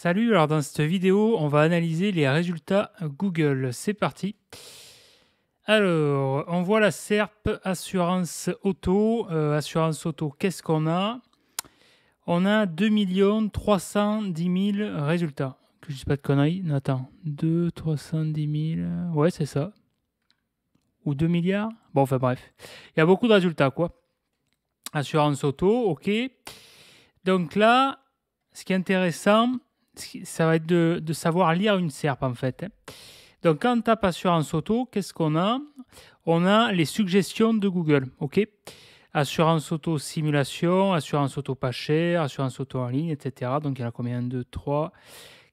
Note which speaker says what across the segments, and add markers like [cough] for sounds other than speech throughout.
Speaker 1: Salut, alors dans cette vidéo, on va analyser les résultats Google. C'est parti. Alors, on voit la SERP Assurance Auto. Euh, assurance Auto, qu'est-ce qu'on a On a 2 310 000 résultats. Que je ne dis pas de conneries. Non, attends, 2 310 000. Ouais, c'est ça. Ou 2 milliards Bon, enfin bref. Il y a beaucoup de résultats, quoi. Assurance Auto, ok. Donc là, ce qui est intéressant, ça va être de, savoir lire une serpe en fait. Hein. Donc quand on tape assurance auto, qu'est-ce qu'on a On a les suggestions de Google, ok Assurance auto simulation, assurance auto pas cher, assurance auto en ligne, etc. Donc il y en a combien 2, 3,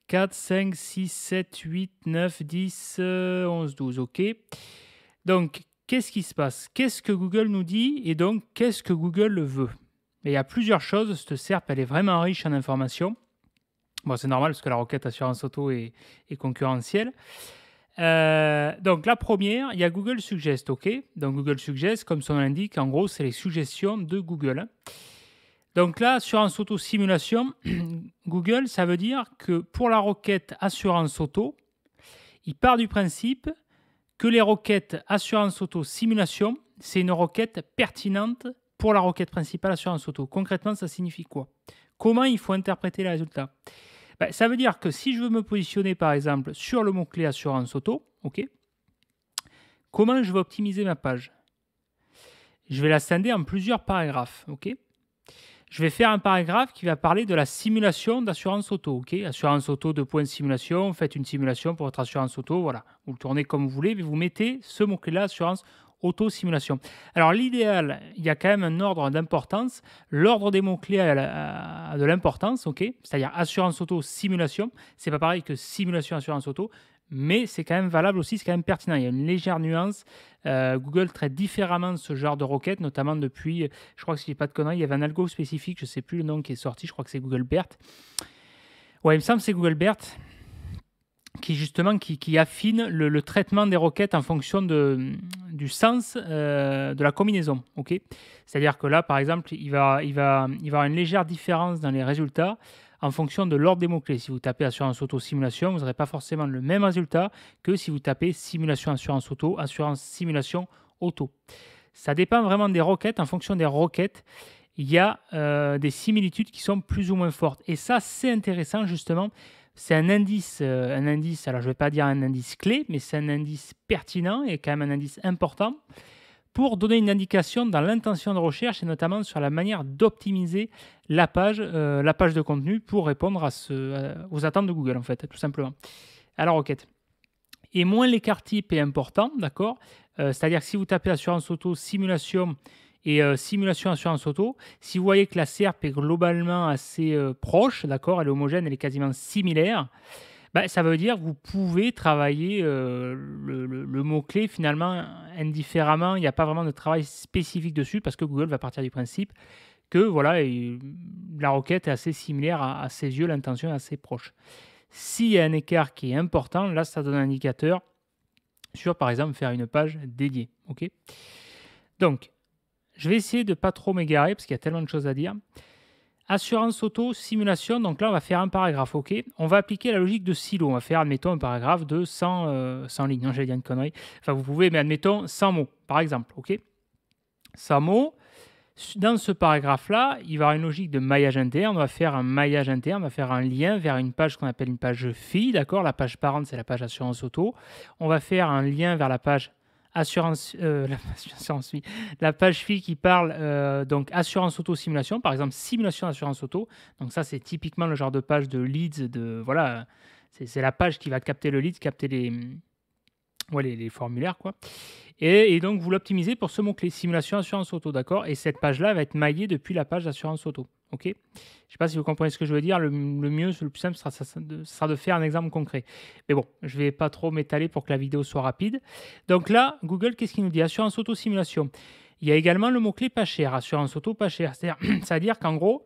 Speaker 1: 4, 5, 6, 7, 8, 9, 10, 11, 12, ok Donc qu'est-ce qui se passe Qu'est-ce que Google nous dit et donc qu'est-ce que Google veut il y a plusieurs choses, cette SERP, elle est vraiment riche en informations c'est normal parce que la requête assurance auto est, concurrentielle. Euh, donc la première, il y a Google Suggest, ok Donc Google Suggest, comme son nom l'indique, en gros, c'est les suggestions de Google. Donc là, assurance auto simulation, [clears throat] Google, ça veut dire que pour la requête assurance auto, il part du principe que les requêtes assurance auto simulation, c'est une requête pertinente pour la requête principale assurance auto. Concrètement, ça signifie quoi Comment il faut interpréter les résultats ben, ça veut dire que si je veux me positionner, par exemple, sur le mot-clé assurance auto, ok comment je vais optimiser ma page Je vais la en plusieurs paragraphes. ok je vais faire un paragraphe qui va parler de la simulation d'assurance auto. ok assurance auto, deux points de simulation, faites une simulation pour votre assurance auto, voilà. Vous le tournez comme vous voulez, mais vous mettez ce mot-clé-là, assurance auto-simulation. Alors l'idéal, il y a quand même un ordre d'importance. L'ordre des mots-clés a, de l'importance, ok c'est-à-dire assurance auto, simulation. C'est pas pareil que simulation, assurance auto, mais c'est quand même valable aussi, c'est quand même pertinent. Il y a une légère nuance. Euh, Google traite différemment ce genre de requête, notamment depuis, je crois que si je pas de conneries, il y avait un algo spécifique, je sais plus le nom qui est sorti, je crois que c'est Google BERT. Ouais, il me semble que c'est Google BERT qui justement qui, affine le, traitement des requêtes en fonction de, du sens euh, de la combinaison. C'est-à-dire que là, par exemple, il va, il, va, il avoir une légère différence dans les résultats en fonction de l'ordre des mots-clés. Si vous tapez assurance auto simulation, vous n'aurez pas forcément le même résultat que si vous tapez simulation assurance auto, assurance simulation auto. Ça dépend vraiment des requêtes. En fonction des requêtes, il y a euh, des similitudes qui sont plus ou moins fortes. Et ça, c'est intéressant justement c'est un indice, euh, un indice, alors je ne vais pas dire un indice clé, mais c'est un indice pertinent et quand même un indice important pour donner une indication dans l'intention de recherche et notamment sur la manière d'optimiser la page, euh, la page de contenu pour répondre à aux attentes de Google en fait, tout simplement, à la requête. Et moins l'écart type est important, d'accord euh, C'est-à-dire que si vous tapez assurance auto simulation et euh, simulation assurance auto, si vous voyez que la SERP est globalement assez euh, proche, d'accord, elle est homogène, elle est quasiment similaire, bah, ça veut dire que vous pouvez travailler euh, le, mot-clé finalement indifféremment. Il n'y a pas vraiment de travail spécifique dessus parce que Google va partir du principe que voilà, la requête est assez similaire à, ses yeux, l'intention est assez proche. S'il y a un écart qui est important, là, ça donne un indicateur sur, par exemple, faire une page dédiée. ok Donc, je vais essayer de pas trop m'égarer parce qu'il y a tellement de choses à dire. Assurance auto, simulation. Donc là, on va faire un paragraphe, OK On va appliquer la logique de silo. On va faire, admettons, un paragraphe de 100, 100 euh, lignes. Non, j'ai une connerie. Enfin, vous pouvez, mais admettons 100 mots, par exemple, OK 100 mots. Dans ce paragraphe-là, il va y avoir une logique de maillage interne. On va faire un maillage interne, on va faire un lien vers une page qu'on appelle une page fille, d'accord La page parente, c'est la page assurance auto. On va faire un lien vers la page assurance, euh, [laughs] la, page fille qui parle euh, donc assurance auto simulation, par exemple simulation assurance auto. Donc ça c'est typiquement le genre de page de leads de voilà, c'est la page qui va capter le lead, capter les les, formulaires quoi. Et, et donc vous l'optimisez pour ce mot clé simulation assurance auto, d'accord Et cette page là va être maillée depuis la page assurance auto. Je ne sais pas si vous comprenez ce que je veux dire. Le, mieux, le plus simple, sera, sera, de, faire un exemple concret. Mais bon, je ne vais pas trop m'étaler pour que la vidéo soit rapide. Donc là, Google, qu'est-ce qu'il nous dit Assurance auto-simulation. Il y a également le mot-clé pas cher, assurance auto pas cher. [clears throat] C'est-à-dire qu'en gros,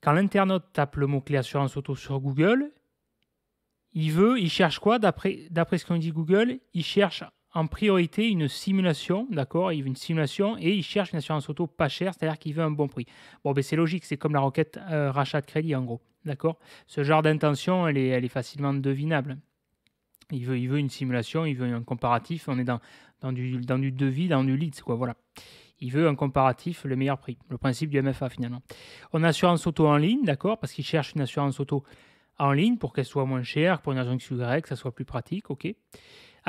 Speaker 1: quand l'internaute tape le mot-clé assurance auto sur Google, il veut, il cherche quoi D'après ce qu'on dit Google, il cherche en priorité une simulation, d'accord Il veut une simulation et il cherche une assurance auto pas chère, c'est-à-dire qu'il veut un bon prix. Bon, ben c'est logique, c'est comme la requête euh, rachat de crédit en gros, d'accord Ce genre d'intention, elle est, elle est facilement devinable. Il veut, il veut une simulation, il veut un comparatif, on est dans, dans, du, dans du devis, dans du leads, quoi, voilà. Il veut un comparatif, le meilleur prix, le principe du MFA finalement. On a assurance auto en ligne, d'accord Parce qu'il cherche une assurance auto en ligne pour qu'elle soit moins chère, pour une raison que ça soit plus pratique, ok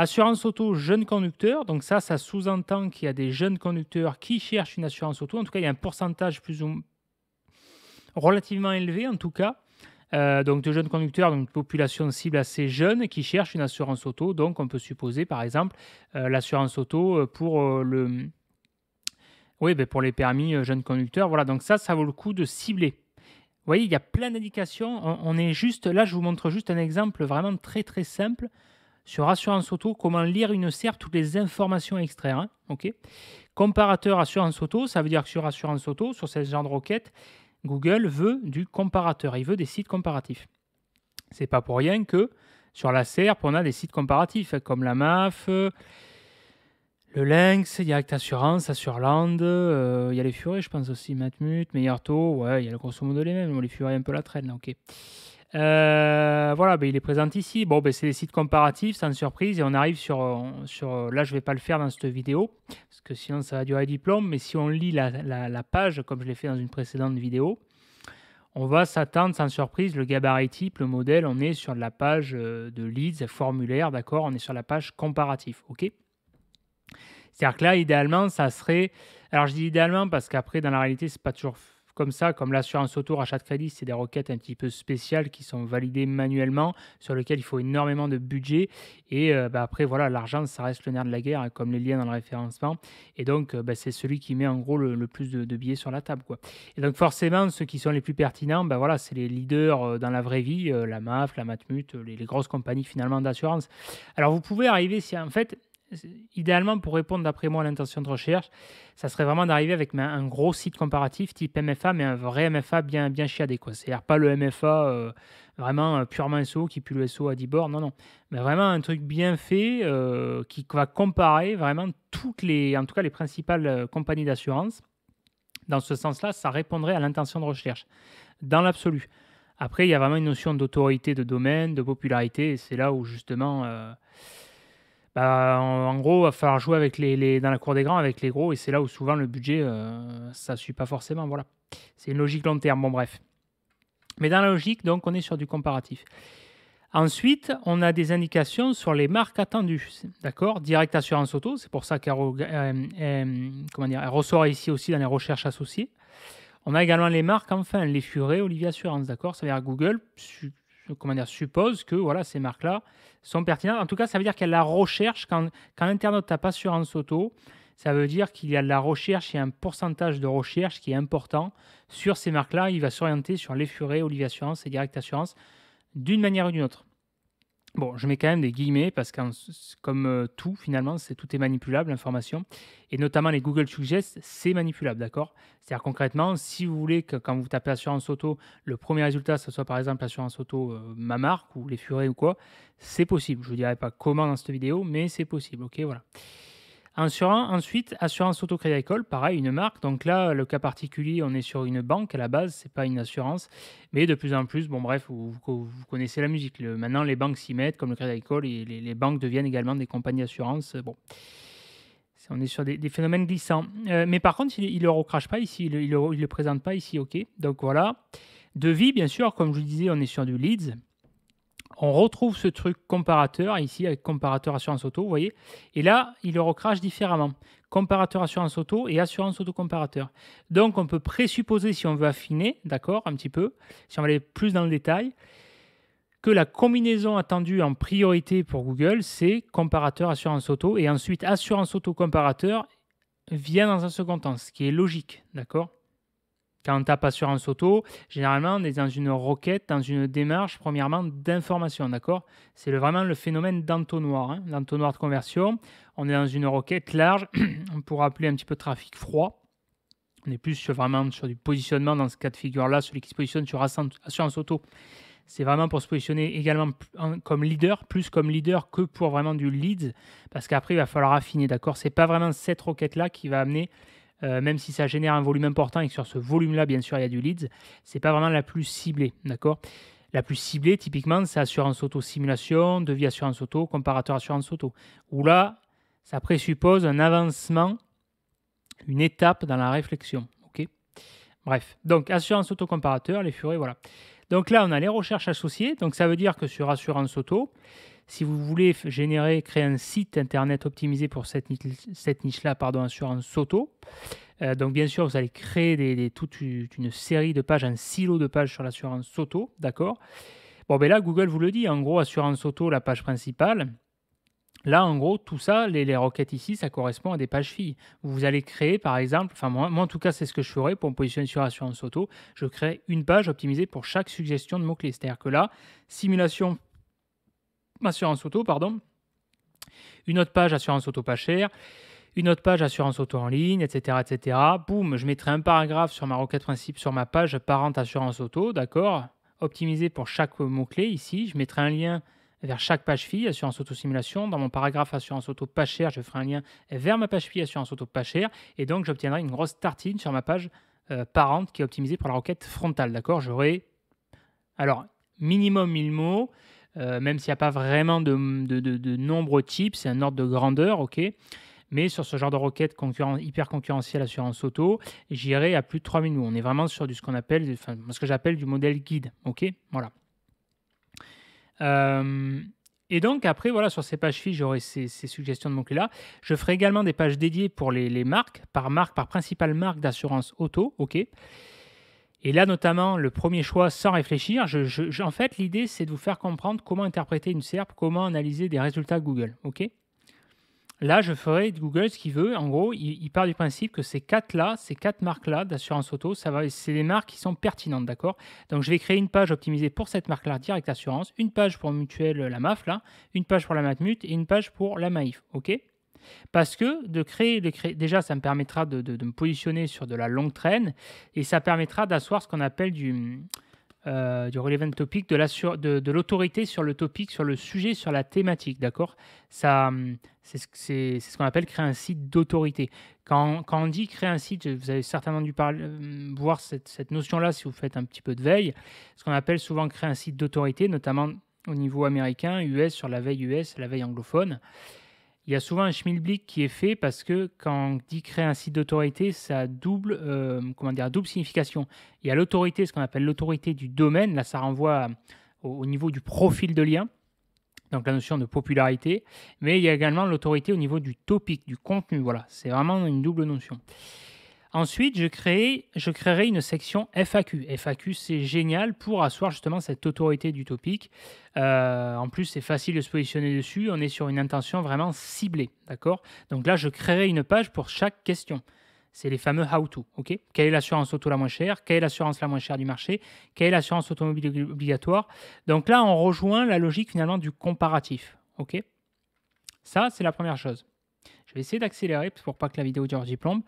Speaker 1: Assurance auto jeunes conducteurs, donc ça, ça sous-entend qu'il y a des jeunes conducteurs qui cherchent une assurance auto. En tout cas, il y a un pourcentage plus ou relativement élevé, en tout cas, euh, donc de jeunes conducteurs, donc une population cible assez jeune qui cherche une assurance auto. Donc on peut supposer par exemple euh, l'assurance auto euh, pour le oui, ben, pour les permis jeunes conducteurs. Voilà, donc ça, ça vaut le coup de cibler. Vous voyez, il y a plein d'indications. on, est juste là, je vous montre juste un exemple vraiment très très simple sur Assurance Auto, comment lire une serre, toutes les informations à extraire. Hein, comparateur Assurance Auto, ça veut dire que sur Assurance Auto, sur ce genre de requête, Google veut du comparateur, il veut des sites comparatifs. C'est pas pour rien que sur la SERP, on a des sites comparatifs hein, comme la MAF, euh, le Lynx, Direct Assurance, Assureland, euh, il y a les Furets, je pense aussi, Matmut, Meilleur Taux, ouais, il y a le grosso modo les mêmes, les Furets un peu la traîne, ok. Euh, voilà, ben, il est présent ici. Bon, ben, c'est des sites comparatifs, sans surprise. Et on arrive sur, euh, sur. Euh, là, je vais pas le faire dans cette vidéo, parce que sinon, ça va durer diplôme. Mais si on lit la, page, comme je l'ai fait dans une précédente vidéo, on va s'attendre, sans surprise, le gabarit type, le modèle. On est sur la page de leads, formulaire, d'accord On est sur la page comparatif, OK c'est-à-dire que là, idéalement, ça serait. Alors, je dis idéalement parce qu'après, dans la réalité, c'est pas toujours comme ça, comme l'assurance auto, rachat de crédit, c'est des requêtes un petit peu spéciales qui sont validées manuellement, sur lesquelles il faut énormément de budget. Et euh, bah, après, voilà, l'argent, ça reste le nerf de la guerre, hein, comme les liens dans le référencement. Et donc, euh, bah, c'est celui qui met en gros le, plus de, billets sur la table. Quoi. Et donc, forcément, ceux qui sont les plus pertinents, bah, voilà, c'est les leaders euh, dans la vraie vie, la MAF, la Matmut, les grosses compagnies finalement d'assurance. Alors, vous pouvez arriver, si en fait, idéalement, pour répondre d'après moi à l'intention de recherche, ça serait vraiment d'arriver avec un, gros site comparatif type MFA, mais un vrai MFA bien, bien chiadé. C'est-à-dire pas le MFA euh, vraiment euh, purement SO qui pue le SO à 10 bords, non, non. Mais vraiment un truc bien fait euh, qui va comparer vraiment toutes les, en tout cas les principales compagnies d'assurance. Dans ce sens-là, ça répondrait à l'intention de recherche, dans l'absolu. Après, il y a vraiment une notion d'autorité de domaine, de popularité, c'est là où justement... Bah, en, gros, il va falloir jouer avec les, dans la cour des grands avec les gros, et c'est là où souvent le budget, euh, ça ne suit pas forcément. Voilà. C'est une logique long terme, bon bref. Mais dans la logique, donc, on est sur du comparatif. Ensuite, on a des indications sur les marques attendues. D'accord Direct Assurance Auto, c'est pour ça qu'elle euh, ressort ici aussi dans les recherches associées. On a également les marques, enfin, les Furets, Olivier Assurance, d'accord Ça veut dire Google, je suppose que voilà, ces marques-là sont pertinentes. En tout cas, ça veut dire qu'elle la recherche. Quand, quand l'internaute pas assurance auto, ça veut dire qu'il y a de la recherche et un pourcentage de recherche qui est important sur ces marques-là. Il va s'orienter sur les Furets, Olivier Assurance et Direct Assurance d'une manière ou d'une autre. Bon, je mets quand même des guillemets parce que comme euh, tout, finalement, c'est tout est manipulable, l'information. Et notamment les Google Suggests, c'est manipulable, d'accord C'est-à-dire concrètement, si vous voulez que quand vous tapez assurance auto, le premier résultat, ce soit par exemple assurance auto euh, ma marque ou les furets ou quoi, c'est possible. Je ne vous dirai pas comment dans cette vidéo, mais c'est possible, ok Voilà. Assurance, ensuite, assurance auto-crédit agricole, pareil, une marque. Donc là, le cas particulier, on est sur une banque à la base, c'est pas une assurance. Mais de plus en plus, bon bref, vous, connaissez la musique. maintenant, les banques s'y mettent, comme le crédit agricole, et les, banques deviennent également des compagnies d'assurance. Bon. On est sur des, phénomènes glissants. Euh, mais par contre, il ne le recrache pas ici, il ne le, présente pas ici, ok. Donc voilà. Devis, bien sûr, comme je le disais, on est sur du leads on retrouve ce truc comparateur ici avec comparateur assurance auto, vous voyez. Et là, il le recrache différemment. Comparateur assurance auto et assurance auto comparateur. Donc, on peut présupposer si on veut affiner, d'accord, un petit peu, si on veut aller plus dans le détail, que la combinaison attendue en priorité pour Google, c'est comparateur assurance auto et ensuite assurance auto comparateur vient dans un second temps, ce qui est logique, d'accord quand on tape assurance auto, généralement, on est dans une requête, dans une démarche, premièrement, d'information, d'accord C'est vraiment le phénomène d'entonnoir, hein, l'entonnoir de conversion. On est dans une requête large, [clears throat] on pourrait appeler un petit peu trafic froid. On est plus vraiment sur du positionnement dans ce cas de figure-là, celui qui se positionne sur assurance auto. C'est vraiment pour se positionner également comme leader, plus comme leader que pour vraiment du lead, parce qu'après, il va falloir affiner, d'accord C'est pas vraiment cette requête-là qui va amener euh, même si ça génère un volume important et que sur ce volume-là, bien sûr, il y a du leads, c'est pas vraiment la plus ciblée, d'accord La plus ciblée, typiquement, c'est assurance auto simulation, devis assurance auto, comparateur assurance auto, où là, ça présuppose un avancement, une étape dans la réflexion, ok Bref, donc assurance auto comparateur, les furets, voilà. Donc là, on a les recherches associées, donc ça veut dire que sur assurance auto, si vous voulez générer, créer un site internet optimisé pour cette, niche-là, pardon, Assurance Auto, euh, donc bien sûr, vous allez créer toute une série de pages, un silo de pages sur l'assurance auto, d'accord Bon, ben là, Google vous le dit, en gros, assurance auto, la page principale. Là, en gros, tout ça, les, requêtes ici, ça correspond à des pages filles. Vous allez créer, par exemple, enfin moi, en tout cas, c'est ce que je ferai pour me positionner sur assurance auto. Je crée une page optimisée pour chaque suggestion de mots-clés. C'est-à-dire que là, simulation assurance auto, pardon. Une autre page assurance auto pas cher. une autre page assurance auto en ligne, etc. etc. Boum, je mettrai un paragraphe sur ma requête principe sur ma page parente assurance auto, d'accord Optimisé pour chaque mot-clé ici. Je mettrai un lien vers chaque page fille assurance auto simulation. Dans mon paragraphe assurance auto pas cher, je ferai un lien vers ma page fille assurance auto pas cher. Et donc, j'obtiendrai une grosse tartine sur ma page euh, parente qui est optimisée pour la requête frontale, d'accord J'aurai alors minimum 1000 mots. Euh, même s'il n'y a pas vraiment de, nombreux de, nombre c'est un ordre de grandeur, ok mais sur ce genre de requête hyper concurrentielle assurance auto, j'irai à plus de 3000 mots. On est vraiment sur du, ce qu'on appelle, ce que j'appelle du modèle guide. Ok, voilà. Euh, et donc après, voilà, sur ces pages filles, j'aurai ces, suggestions de mots-clés là. Je ferai également des pages dédiées pour les, marques, par marque, par principale marque d'assurance auto. Ok. Et là, notamment, le premier choix sans réfléchir, en fait, l'idée, c'est de vous faire comprendre comment interpréter une SERP, comment analyser des résultats Google. OK Là, je ferai de Google ce qu'il veut. En gros, il, part du principe que ces quatre-là, ces quatre marques-là d'assurance auto, ça c'est des marques qui sont pertinentes, d'accord Donc, je vais créer une page optimisée pour cette marque-là, Direct Assurance, une page pour Mutuelle, la MAF, là, une page pour la Matmut et une page pour la MAIF, OK parce que de créer, déjà, ça me permettra de, me positionner sur de la longue traîne et ça permettra d'asseoir ce qu'on appelle du, euh, du relevant topic, de, l'autorité sur, le topic, sur le sujet, sur la thématique. D'accord ça, hum, c'est, ce qu'on appelle créer un site d'autorité. Quand, on dit créer un site, vous avez certainement dû hum, voir cette, cette notion-là si vous faites un petit peu de veille. Ce qu'on appelle souvent créer un site d'autorité, notamment au niveau américain, US, sur la veille US, la veille anglophone il y a souvent un schmilblick qui est fait parce que quand on dit créer un site d'autorité, ça a double, euh, comment dire, double signification. Il y a l'autorité, ce qu'on appelle l'autorité du domaine. Là, ça renvoie au, au, niveau du profil de lien, donc la notion de popularité. Mais il y a également l'autorité au niveau du topic, du contenu. Voilà, c'est vraiment une double notion. Ensuite, je, créerai une section FAQ. FAQ, c'est génial pour asseoir justement cette autorité du topic. Euh, en plus, c'est facile de se positionner dessus. On est sur une intention vraiment ciblée. D'accord Donc là, je créerai une page pour chaque question. C'est les fameux how-to. ok Quelle est l'assurance auto la moins chère Quelle est l'assurance la moins chère du marché Quelle est l'assurance automobile obligatoire Donc là, on rejoint la logique finalement du comparatif. ok Ça, c'est la première chose. Je vais essayer d'accélérer pour pas que la vidéo dure du plombe.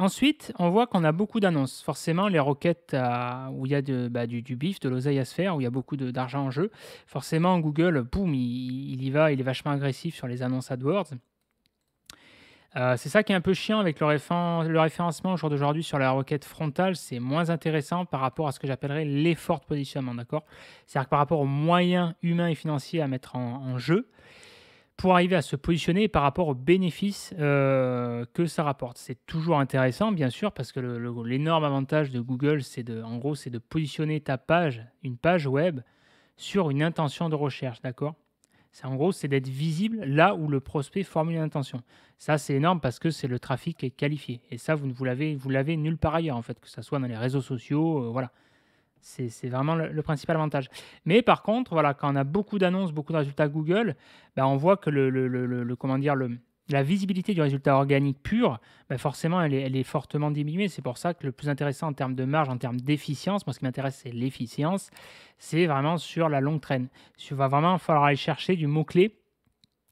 Speaker 1: Ensuite, on voit qu'on a beaucoup d'annonces. Forcément, les roquettes euh, où il y a de, bah, du, bif, de l'oseille à se faire, où il y a beaucoup d'argent en jeu. Forcément, Google, boum, il, y va, il est vachement agressif sur les annonces AdWords. Euh, c'est ça qui est un peu chiant avec le, référencement au jour d'aujourd'hui sur la requête frontale, c'est moins intéressant par rapport à ce que j'appellerais l'effort de positionnement, d'accord C'est-à-dire que par rapport aux moyens humains et financiers à mettre en jeu, pour arriver à se positionner par rapport aux bénéfices euh, que ça rapporte. C'est toujours intéressant, bien sûr, parce que l'énorme avantage de Google, c'est de, en gros, c'est de positionner ta page, une page web, sur une intention de recherche, d'accord En gros, c'est d'être visible là où le prospect formule une intention. Ça, c'est énorme parce que c'est le trafic est qualifié. Et ça, vous, ne l'avez, vous l'avez nulle part ailleurs, en fait, que ce soit dans les réseaux sociaux, euh, voilà. C'est vraiment le, principal avantage. Mais par contre, voilà, quand on a beaucoup d'annonces, beaucoup de résultats Google, ben, on voit que le, le, le comment dire, le, la visibilité du résultat organique pur, ben, forcément, elle est, fortement diminuée. C'est pour ça que le plus intéressant en termes de marge, en termes d'efficience, moi ce qui m'intéresse, c'est l'efficience, c'est vraiment sur la longue traîne. Il va vraiment falloir aller chercher du mot-clé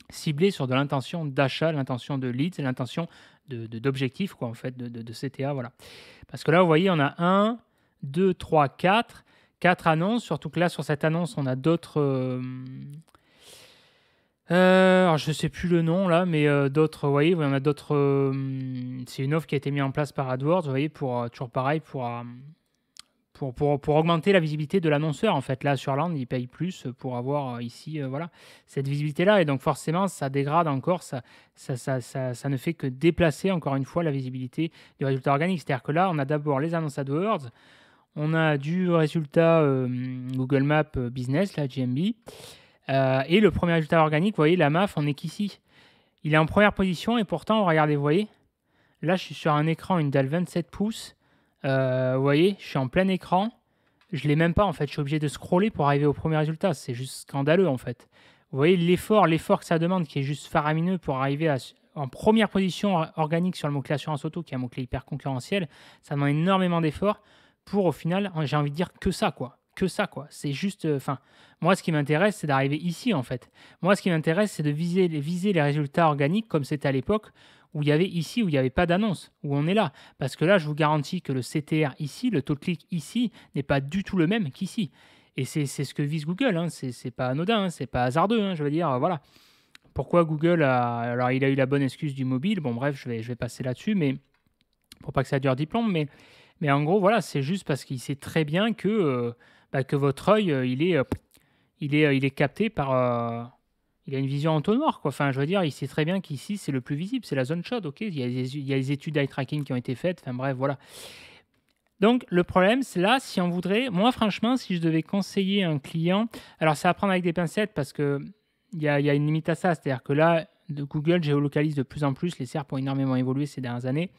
Speaker 1: ciblé sur de l'intention d'achat, l'intention de leads, l'intention d'objectif, de, de, quoi, en fait, de, de, CTA. Voilà. Parce que là, vous voyez, on a un, 2, 3, 4. 4 annonces, surtout que là, sur cette annonce, on a d'autres. Euh, ne euh, je sais plus le nom là, mais euh, d'autres, vous voyez, on y a d'autres. Euh, c'est une offre qui a été mise en place par AdWords, vous voyez, pour, toujours pareil, pour, pour, pour, pour augmenter la visibilité de l'annonceur. En fait, là, sur Land, il paye plus pour avoir ici voilà, cette visibilité-là. Et donc, forcément, ça dégrade encore, ça, ça, ça, ça, ça ne fait que déplacer encore une fois la visibilité du résultat organique. C'est-à-dire que là, on a d'abord les annonces AdWords. On a du résultat euh, Google Maps euh, Business, la GMB. Euh, et le premier résultat organique, vous voyez, la MAF, on est qu'ici. Il est en première position et pourtant, regardez, vous voyez, là, je suis sur un écran, une dalle 27 pouces. vous voyez, je suis en plein écran. Je l'ai même pas, en fait. Je suis obligé de scroller pour arriver au premier résultat. C'est juste scandaleux, en fait. Vous voyez l'effort, l'effort que ça demande, qui est juste faramineux pour arriver en première position organique sur le mot-clé assurance auto, qui est un mot-clé hyper concurrentiel. Ça demande énormément d'efforts pour au final, hein, j'ai envie de dire que ça, quoi. Que ça, quoi. C'est juste. Euh, enfin, moi, ce qui m'intéresse, c'est d'arriver ici, en fait. Moi, ce qui m'intéresse, c'est de viser, viser les résultats organiques comme c'était à l'époque où il y avait ici, où il n'y avait pas d'annonce, où on est là. Parce que là, je vous garantis que le CTR ici, le taux de clic ici, n'est pas du tout le même qu'ici. Et c'est ce que vise Google. Hein. C'est pas anodin, hein. c'est pas hasardeux, hein, je veux dire. Voilà. Pourquoi Google a. Alors, il a eu la bonne excuse du mobile. Bon, bref, je vais, je vais passer là-dessus, mais pour pas que ça dure diplôme, mais mais en gros, voilà, c'est juste parce qu'il sait très bien que, euh, bah, que votre œil, euh, il, est, euh, il, est, il est capté par. il a une vision en noir, quoi. Enfin, je veux dire, il sait très bien qu'ici, c'est le plus visible, c'est la zone chaude, ok il y, a les, études d'eye tracking qui ont été faites, enfin bref, voilà. Donc, le problème, c'est là, si on voudrait. Moi, franchement, si je devais conseiller un client. Alors, c'est à prendre avec des pincettes parce que. Il y, a, une limite à ça, c'est-à-dire que là, de Google géolocalise de plus en plus, les serres ont énormément évolué ces dernières années.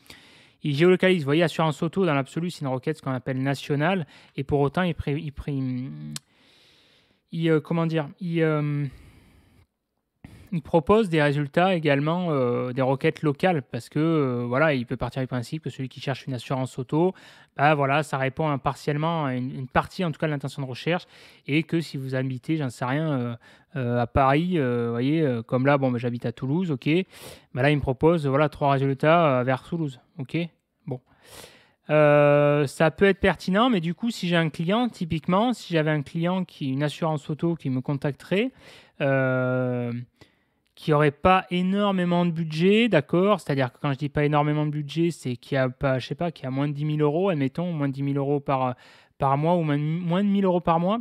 Speaker 1: Il géolocalise, vous voyez, Assurance Auto, dans l'absolu, c'est une requête, ce qu'on appelle nationale, et pour autant, il, il, il euh, comment dire, il, euh, il, propose des résultats également euh, des requêtes locales parce que voilà, il peut partir du principe que celui qui cherche une assurance auto, bah voilà, ça répond partiellement à une, partie en tout cas de l'intention de recherche et que si vous habitez, j'en sais rien, à Paris, voyez, comme là, bon, bah, j'habite à Toulouse, ok, bah là il me propose voilà trois résultats vers Toulouse, ok. Bon. Euh, ça peut être pertinent, mais du coup, si j'ai un client, typiquement, si j'avais un client qui une assurance auto qui me contacterait, euh, qui n'aurait pas énormément de budget, d'accord C'est-à-dire que quand je dis pas énormément de budget, c'est qui a pas, je sais pas, qui a moins de 10 000 euros, admettons, moins de 10 000 euros par, par mois ou moins, de 1 000 euros par mois.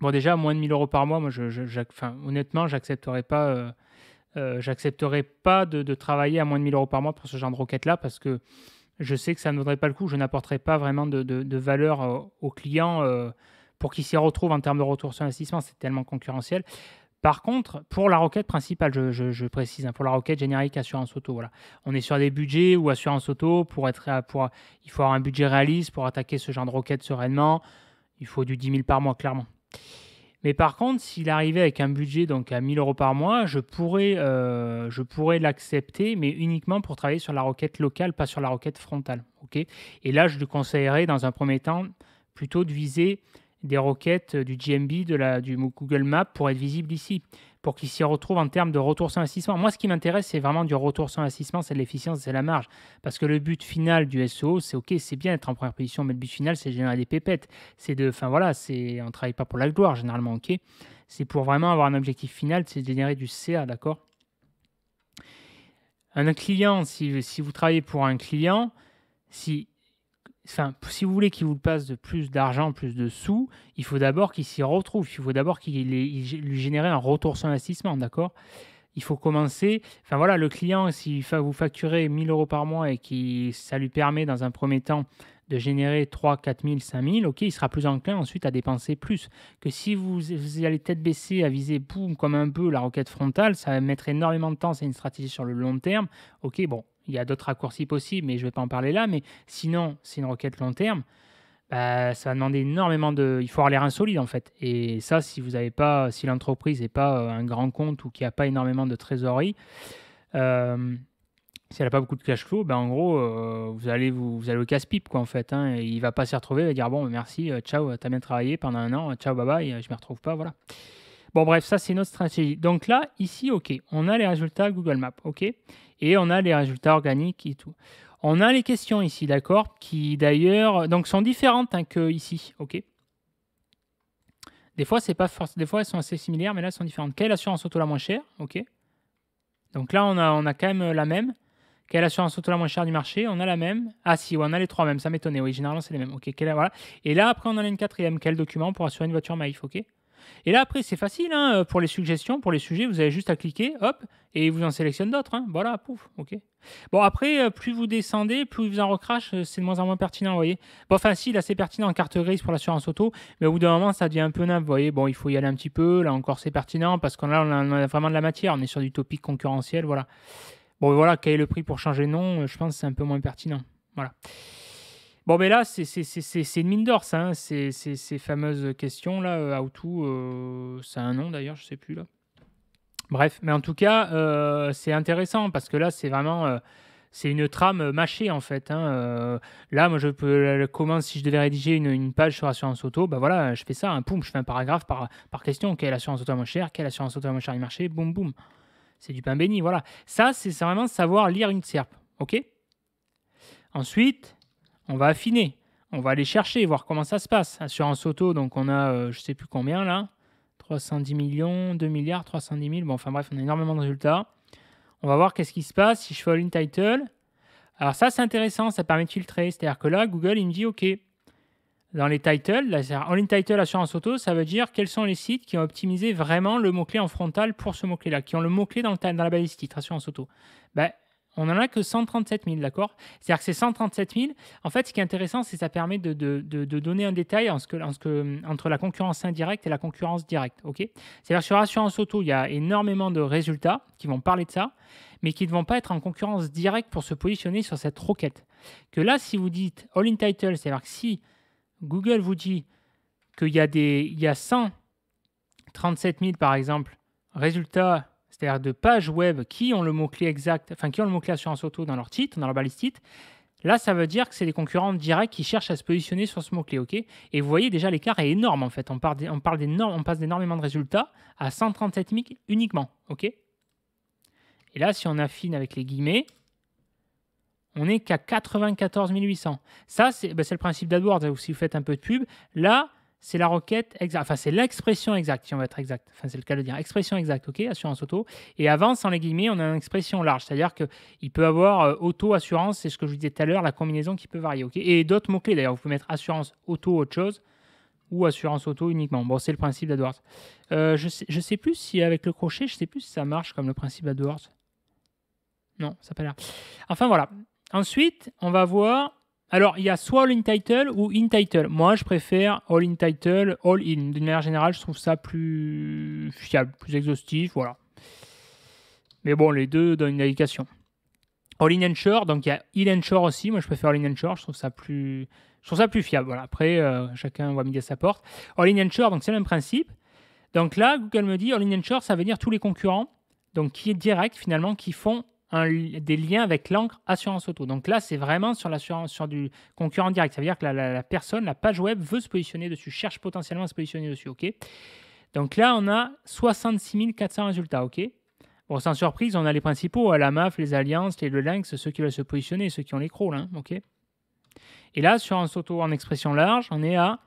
Speaker 1: Bon, déjà, moins de 1 000 euros par mois, moi, je, je honnêtement, j'accepterais pas. Euh, pas de, de, travailler à moins de 1000 euros par mois pour ce genre de requête là parce que je sais que ça ne vaudrait pas le coup, je n'apporterai pas vraiment de, valeur euh, aux au clients euh, pour qu'ils s'y retrouvent en termes de retour sur investissement, c'est tellement concurrentiel. Par contre, pour la requête principale, je, précise, hein, pour la requête générique assurance auto, voilà. on est sur des budgets ou assurance auto, pour être, euh, pour, il faut avoir un budget réaliste pour attaquer ce genre de requête sereinement, il faut du 10 000 par mois, clairement. Mais par contre, s'il arrivait avec un budget donc à 1000 euros par mois, je pourrais, euh, je pourrais l'accepter, mais uniquement pour travailler sur la roquette locale, pas sur la roquette frontale. Et là, je lui conseillerais dans un premier temps plutôt de viser des roquettes du GMB, de la, du Google Maps pour être visible ici pour qu'il s'y retrouvent en termes de retour sur investissement. Moi, ce qui m'intéresse, c'est vraiment du retour sur investissement, c'est l'efficience, c'est la marge. Parce que le but final du SEO, c'est OK, c'est bien d'être en première position, mais le but final, c'est générer des pépettes. C'est de, enfin voilà, c'est, on travaille pas pour la gloire généralement, OK C'est pour vraiment avoir un objectif final, c'est de générer du CA, d'accord Un client, si, si vous travaillez pour un client, si si vous voulez qu'il vous passe de plus d'argent, plus de sous, il faut d'abord qu'il s'y retrouve. Il faut d'abord qu'il lui génère un retour sur investissement, d'accord Il faut commencer. Enfin voilà, le client, si vous facturez 1000 euros par mois et que ça lui permet dans un premier temps de générer 3, 4 000, 5 000, ok, il sera plus enclin ensuite à dépenser plus. Que si vous, vous allez tête baissée à viser boum, comme un peu la roquette frontale, ça va mettre énormément de temps, c'est une stratégie sur le long terme. Ok, bon, il y a d'autres raccourcis possibles, mais je ne vais pas en parler là, mais sinon, c'est une roquette long terme. Bah, ça va demander énormément de. Il faut avoir l'air insolide. en fait. Et ça, si vous avez pas, si l'entreprise n'est pas euh, un grand compte ou qui n'y a pas énormément de trésorerie, euh, si elle n'a pas beaucoup de cash flow, ben en gros, euh, vous, allez vous, allez au casse-pipe, quoi, en fait. Hein, et il va pas s'y retrouver, il va dire, bon, ben, merci, euh, ciao, euh, tu as bien travaillé pendant un an, ciao, bye bye, je me retrouve pas, voilà. Bon, bref, ça, c'est notre stratégie. Donc là, ici, OK, on a les résultats Google Maps, OK Et on a les résultats organiques et tout. On a les questions ici, d'accord Qui, d'ailleurs, donc sont différentes qu'ici. Hein, que ici, OK des fois, c'est pas Des fois, elles sont assez similaires, mais là, elles sont différentes. Quelle assurance auto la moins chère Ok. Donc là, on a, on a quand même la même. Quelle assurance auto la moins chère du marché On a la même. Ah si, on a les trois mêmes, ça m'étonnait. Oui, généralement, c'est les mêmes. Ok, voilà. Et là, après, on en a une quatrième. Quel document pour assurer une voiture Maïf Ok. Et là, après, c'est facile. Hein, euh, pour les suggestions, pour les sujets, vous avez juste à cliquer, hop, et vous en sélectionne d'autres. Hein. Voilà, pouf, ok. Bon, après, euh, plus vous descendez, plus vous en recrache, euh, c'est de moins en moins pertinent, vous voyez. Bon, enfin, si, là, c'est pertinent en carte grise pour l'assurance auto, mais au bout d'un moment, ça devient un peu nain. vous voyez. Bon, il faut y aller un petit peu. Là encore, c'est pertinent parce qu'on a, a vraiment de la matière. On est sur du topic concurrentiel, voilà. Bon, voilà, quel est le prix pour changer de nom euh, Je pense que c'est un peu moins pertinent. Voilà. Bon, mais là, c'est une mine d'or, ça. Hein. Ces, fameuses questions-là, euh, how to, C'est euh, un nom d'ailleurs, je sais plus là. Bref, mais en tout cas, c'est intéressant parce que là, c'est vraiment. c'est une trame mâchée en fait. Hein. là, moi, je peux comment si je devais rédiger une, page sur assurance auto, bah voilà, je fais ça, un hein. poum, je fais un paragraphe par, par question. Quelle assurance auto moins chère Quelle assurance auto moins chère du marché Boum, boum c'est du pain béni, voilà. Ça, c'est vraiment savoir lire une serpe, ok Ensuite, on va affiner. On va aller chercher, voir comment ça se passe. Assurance auto, donc on a, euh, je sais plus combien là, 310 millions, 2 milliards, 310 000. Bon, enfin bref, on a énormément de résultats. On va voir qu'est-ce qui se passe si je fais all title. Alors ça, c'est intéressant, ça permet de filtrer. C'est-à-dire que là, Google, il me dit, OK, dans les titles, la All-in Title Assurance Auto, ça veut dire quels sont les sites qui ont optimisé vraiment le mot-clé en frontal pour ce mot-clé-là, qui ont le mot-clé dans, dans la balise titre Assurance Auto. Ben, on n'en a que 137 000, d'accord C'est-à-dire que ces 137 000, en fait, ce qui est intéressant, c'est que ça permet de, donner un détail en ce que, entre la concurrence indirecte et la concurrence directe, ok C'est-à-dire sur Assurance Auto, il y a énormément de résultats qui vont parler de ça, mais qui ne vont pas être en concurrence directe pour se positionner sur cette roquette. Que là, si vous dites All in Title, c'est-à-dire que si Google vous dit qu'il y a, des, il y a 137 000, par exemple, résultats, c'est-à-dire de pages web qui ont le mot-clé exact, enfin, qui ont le mot-clé assurance auto dans leur titre, dans leur titre Là, ça veut dire que c'est des concurrents directs qui cherchent à se positionner sur ce mot-clé, ok Et vous voyez déjà l'écart est énorme en fait. On, parle on, parle on passe d'énormément de résultats à 137 000 uniquement, ok Et là, si on affine avec les guillemets, on n'est qu'à 94 800. Ça, ben, c'est le principe d'AdWords. Hein, si vous faites un peu de pub, là, c'est la requête Enfin, c'est l'expression exacte, si on va être exact. Enfin, c'est le cas de dire. Expression exacte, OK, assurance auto. Et avant, sans les guillemets, on a une expression large. C'est-à-dire qu'il peut avoir euh, auto, assurance, c'est ce que je vous disais tout à l'heure, la combinaison qui peut varier. OK Et d'autres mots-clés, d'ailleurs. Vous pouvez mettre assurance, auto, autre chose ou assurance auto uniquement. Bon, c'est le principe d'AdWords. Euh, je, sais, sais plus si avec le crochet, je sais plus si ça marche comme le principe d'AdWords. Non, ça n'a pas Enfin voilà, Ensuite, on va voir. Alors, il y a soit all-in title ou in title. Moi, je préfère all-in title, all-in. D'une manière générale, je trouve ça plus fiable, plus exhaustif. Voilà. Mais bon, les deux donnent une indication. All-in ensure donc il y a in and aussi. Moi, je préfère all-in and Je trouve ça plus, je trouve ça plus fiable. Voilà. Après, euh, chacun va midi à sa porte. All-in and donc c'est le même principe. Donc là, Google me dit all-in and ça veut dire tous les concurrents. Donc qui est direct finalement, qui font des liens avec l'encre assurance auto. Donc là, c'est vraiment sur, l'assurance, sur du concurrent direct. Ça veut dire que la, personne, la page web veut se positionner dessus, cherche potentiellement à se positionner dessus. OK Donc là, on a 66 400 résultats. OK Bon, sans surprise, on a les principaux, euh, la MAF, les Alliances, les Le Lynx, ceux qui veulent se positionner, ceux qui ont les crawls, Et là, assurance auto en expression large, on est à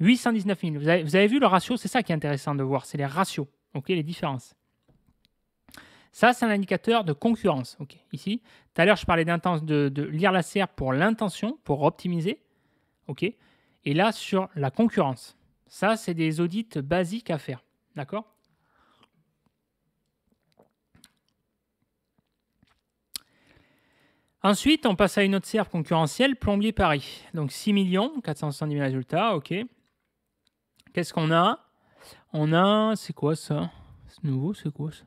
Speaker 1: 819 000. Vous avez, vous avez vu le ratio, c'est ça qui est intéressant de voir, c'est les ratios, ok, les différences. Ça, c'est un indicateur de concurrence. ici, tout à l'heure, je parlais de, de lire la serre pour l'intention, pour optimiser. OK Et là, sur la concurrence. Ça, c'est des audits basiques à faire. D'accord Ensuite, on passe à une autre serre concurrentielle, Plombier Paris. Donc 6 millions, 470 000 résultats, ok. Qu'est-ce qu'on a On a, c'est quoi ça C'est nouveau, c'est quoi ça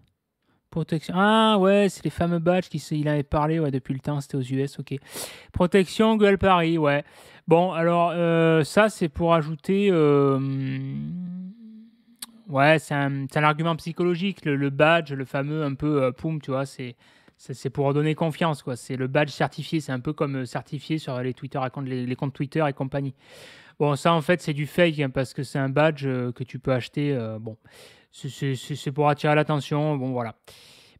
Speaker 1: Protection. Ah ouais, c'est les fameux badges qu'il il avait parlé ouais, depuis le temps, c'était aux US, ok. Protection, Google Paris, ouais. Bon, alors euh, ça, c'est pour ajouter. Euh, ouais, c'est un, un, argument psychologique, le, badge, le fameux un peu euh, poum, tu vois, c'est. pour donner confiance, quoi. C'est le badge certifié. C'est un peu comme certifié sur les Twitter, les, les comptes Twitter et compagnie. Bon, ça, en fait, c'est du fake hein, parce que c'est un badge que tu peux acheter. bon, c'est pour attirer l'attention. Bon, voilà.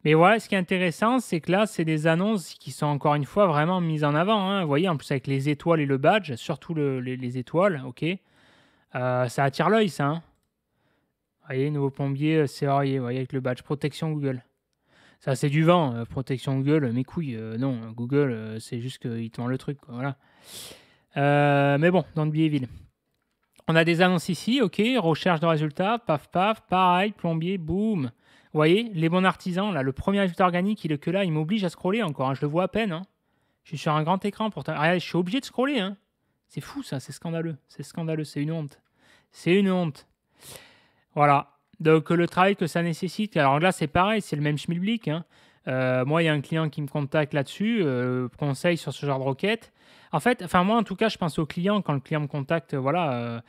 Speaker 1: Mais voilà, ce qui est intéressant, c'est que là, c'est des annonces qui sont encore une fois vraiment mises en avant. Hein. Vous voyez, en plus avec les étoiles et le badge, surtout les, étoiles, ok. Euh, ça attire l'œil, ça. Hein. Vous voyez, nouveau plombier, c'est euh, voyez, avec le badge protection Google. Ça, c'est du vent, euh, protection Google, mes couilles. non, Google, c'est juste qu'il te vend le truc, voilà. mais bon, dans le billet ville. On a des annonces ici, ok, recherche de résultats, paf paf, pareil, plombier, boum. Vous voyez, les bons artisans, là, le premier résultat organique, il est que là, il m'oblige à scroller encore, hein, je le vois à peine. Hein. Je suis sur un grand écran, pourtant, ah, je suis obligé de scroller. Hein. C'est fou ça, c'est scandaleux, c'est scandaleux, c'est une honte. C'est une honte. Voilà, donc le travail que ça nécessite, alors là c'est pareil, c'est le même schmilblick. Hein. Euh, moi, il y a un client qui me contacte là-dessus, euh, conseil sur ce genre de requête. En fait, enfin moi, en tout cas, je pense au client quand le client me contacte. Voilà, euh,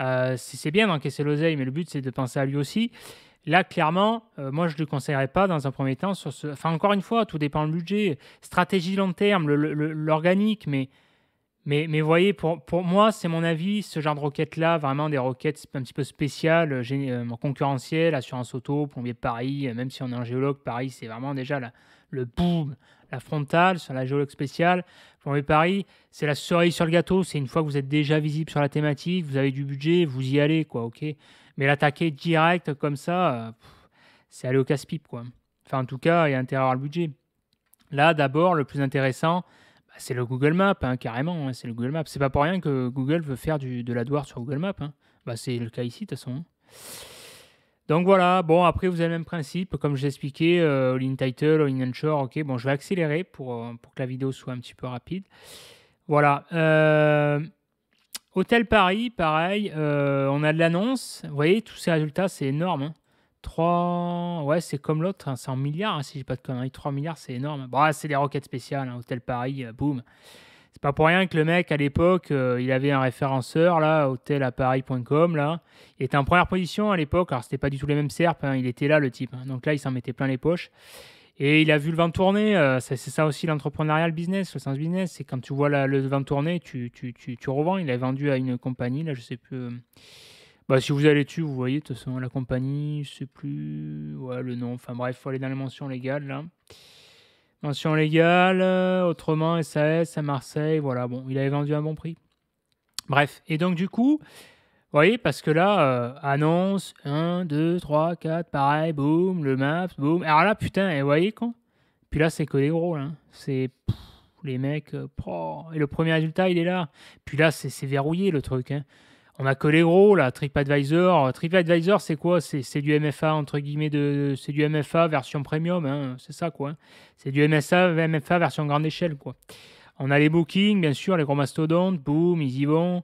Speaker 1: euh c'est bien d'encaisser l'oseille, mais le but c'est de penser à lui aussi. Là, clairement, moi, je ne le conseillerais pas dans un premier temps. Sur ce... Enfin, encore une fois, tout dépend du budget, stratégie long terme, l'organique, mais mais, mais voyez, pour, pour moi, c'est mon avis, ce genre de roquettes-là, vraiment des roquettes un petit peu spéciales, euh, euh, concurrentielles, assurance auto, plombier de Paris, euh, même si on est un géologue, Paris, c'est vraiment déjà le boum, la frontale, sur la géologue spéciale. Plombier de Paris, c'est la cerise sur le gâteau, c'est une fois que vous êtes déjà visible sur la thématique, vous avez du budget, vous y allez, quoi, ok Mais l'attaquer direct comme ça, c'est aller au casse-pipe, quoi. Enfin, en tout cas, il y a intérêt à avoir le budget. Là, d'abord, le plus intéressant, c'est le Google Maps, hein, carrément. Hein, c'est le Google Maps. C'est pas pour rien que Google veut faire du, de la sur Google Maps. Hein. Bah, c'est le cas ici, de toute façon. Donc voilà, bon, après, vous avez le même principe. Comme je expliqué, euh, all-in title, all-in anchor. Ok, bon, je vais accélérer euh, pour, que la vidéo soit un petit peu rapide. Voilà. Euh, Hôtel Paris, pareil, euh, on a de l'annonce. Vous voyez, tous ces résultats, c'est énorme. 3. Ouais, c'est comme l'autre, hein, c'est en milliards, hein, si j'ai pas de conneries. 3 milliards, c'est énorme. Bah, c'est des roquettes spéciales, hein, Hôtel Paris, euh, boum. C'est pas pour rien que le mec, à l'époque, euh, il avait un référenceur, là, hôtelaparis.com, là. Il était en première position à l'époque. Alors, c'était pas du tout les mêmes serpes, il était là, le type. Donc là, il s'en mettait plein les poches. Et il a vu le vent tourner. Euh, c'est ça aussi l'entrepreneuriat, le business, le sens business. C'est quand tu vois le vent tourner, tu, revends. Il a vendu à une compagnie, là, je sais plus bah, si vous allez dessus, vous voyez, de toute façon, la compagnie, je sais plus ouais, le nom. Enfin bref, faut aller dans les mentions légales, là. Mention légale, euh, autrement, SAS à Marseille, voilà, bon, il avait vendu à un bon prix. Bref, et donc du coup, vous voyez, parce que là, euh, annonce, 1, 2, 3, 4, pareil, boum, le map, boum. Alors là, putain, et vous voyez quand Puis là, c'est que des gros, là. Hein. C'est les mecs, euh, et le premier résultat, il est là. Puis là, c'est verrouillé le truc, hein on a que les gros là, TripAdvisor. Euh, TripAdvisor, c'est quoi C'est du MFA entre guillemets de, c'est du MFA version premium, hein, c'est ça quoi. Hein. C'est du MSA, MFA version grande échelle quoi. On a les bookings, bien sûr, les gros mastodontes, boum, ils y vont.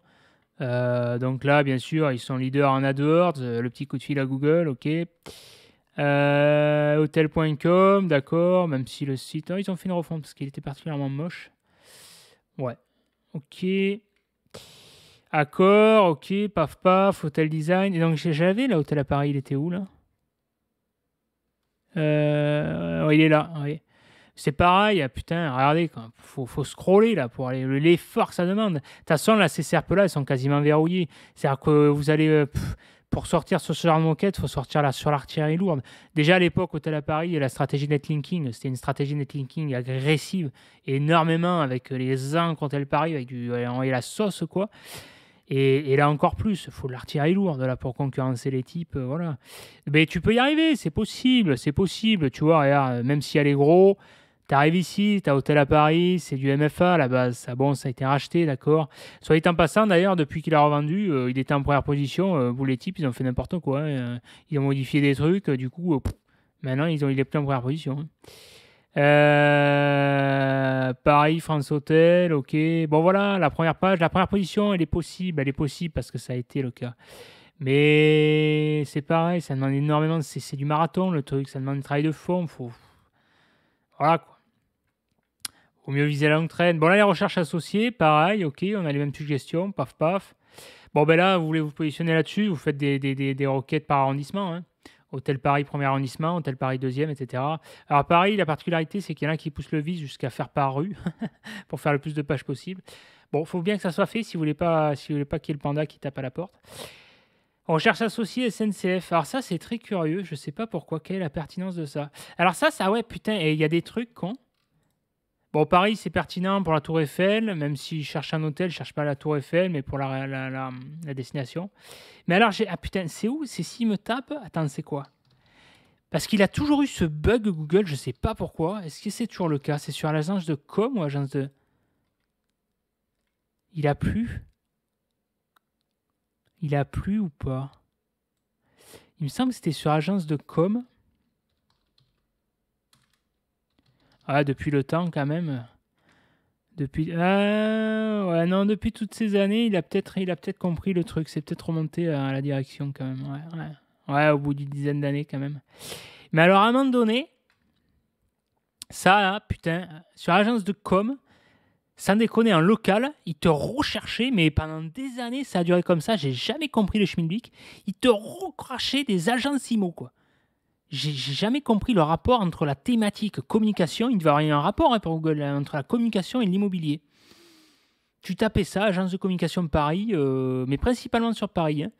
Speaker 1: Euh, donc là, bien sûr, ils sont leaders en AdWords. Euh, le petit coup de fil à Google, ok. Hotel.com, d'accord. Même si le site, oh, ils ont fait une refonte parce qu'il était particulièrement moche. Ouais, ok. Accord, ok, paf paf, Hotel Design. Et donc j'avais là, Hôtel à Paris, il était où là euh, Il est là, oui. C'est pareil, ah, putain, regardez, il faut, faut, scroller là pour aller. L'effort que ça demande. De toute façon, là, ces serpes là, elles sont quasiment verrouillées. C'est-à-dire que vous allez. Euh, pour sortir sur ce genre de moquette, il faut sortir là, sur l'artillerie lourde. Déjà à l'époque, Hôtel à Paris, la stratégie netlinking, c'était une stratégie netlinking agressive, énormément, avec euh, les uns contre Hôtel Paris, avec du, euh, la sauce, quoi. Et, là encore plus, faut l'artillerie lourde là pour concurrencer les types. Euh, voilà. Mais tu peux y arriver, c'est possible, c'est possible. Tu vois, euh, même si elle est gros, tu arrives ici, tu as hôtel à Paris, c'est du MFA à la base. Ça, ah bon, ça a été racheté, d'accord. Soit en passant, d'ailleurs, depuis qu'il a revendu, euh, il était en première position. vous, les types, ils ont fait n'importe quoi. Hein, ils ont modifié des trucs. du coup, maintenant, ils ont, il est plus en première position. Hein. Euh, Paris, France Hôtel, ok. Bon voilà, la première page, la première position, elle est possible, elle est possible parce que ça a été le cas. Mais c'est pareil, ça demande énormément, c'est du marathon le truc, ça demande un travail de fond, faut... Voilà quoi. Au mieux viser la l'entraîne. Bon là, les recherches associées, pareil, ok, on a les mêmes suggestions, paf paf. Bon ben là, vous voulez vous positionner là-dessus, vous faites des, des, des requêtes par arrondissement, hein. Hôtel Paris, premier arrondissement, Hôtel Paris, deuxième, etc. Alors, Paris, la particularité, c'est qu'il y en a qui pousse le vice jusqu'à faire par rue [laughs] pour faire le plus de pages possible. Bon, il faut bien que ça soit fait si vous voulez pas, si vous voulez pas qu'il y ait le panda qui tape à la porte. On à associer SNCF. Alors ça, c'est très curieux. Je ne sais pas pourquoi. Quelle est la pertinence de ça Alors ça, ça ouais, putain. Et il y a des trucs cons. Bon, Paris, c'est pertinent pour la Tour Eiffel, même s'il cherche un hôtel, cherche pas la Tour Eiffel, mais pour la, la, destination. Mais alors, j'ai. Ah putain, c'est où C'est s'il me tape Attends, c'est quoi Parce qu'il a toujours eu ce bug Google, je sais pas pourquoi. Est-ce que c'est toujours le cas C'est sur l'agence de com ou agence de. Il a plu Il a plu ou pas Il me semble que c'était sur agence de com. Ah, depuis le temps quand même. Depuis. Ah, ouais, non, depuis toutes ces années, il a peut-être peut compris le truc. C'est peut-être remonté à la direction quand même. Ouais, ouais. au bout d'une dizaine d'années quand même. Mais alors, à un moment donné, ça, putain, sur l'agence de com, sans déconner, en local, il te recherchaient, mais pendant des années, ça a duré comme ça. J'ai jamais compris le chemin schmilblick. il te recrachaient des agences IMO, quoi j'ai jamais compris le rapport entre la thématique communication, il devait avoir un rapport hein, pour Google, hein, entre la communication et l'immobilier. Tu tapais ça, agence de communication Paris, euh, mais principalement sur Paris, hein,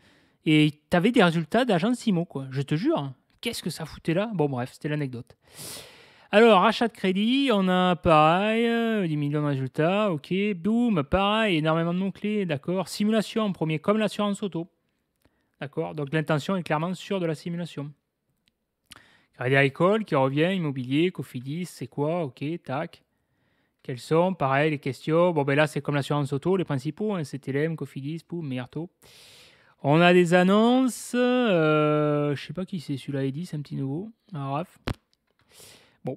Speaker 1: et tu avais des résultats d'agence IMO, quoi. Je te jure, qu'est-ce que ça foutait là Bon, bref, c'était l'anecdote. Alors, achat de crédit, on a pareil, 10 euh, millions de résultats, ok, boum, pareil, énormément de mots-clés, d'accord. Simulation en premier, comme l'assurance auto, d'accord. Donc, l'intention est clairement sûre de la simulation agricole qui revient, immobilier, Cofidis, c'est quoi Ok, tac. Quelles sont Pareil, les questions. Bon, ben là, c'est comme l'assurance auto, les principaux hein, c'est Cofidis, Poum, taux, On a des annonces. je euh, je sais pas qui c'est, celui-là, Eddy, c'est un petit nouveau. Bon.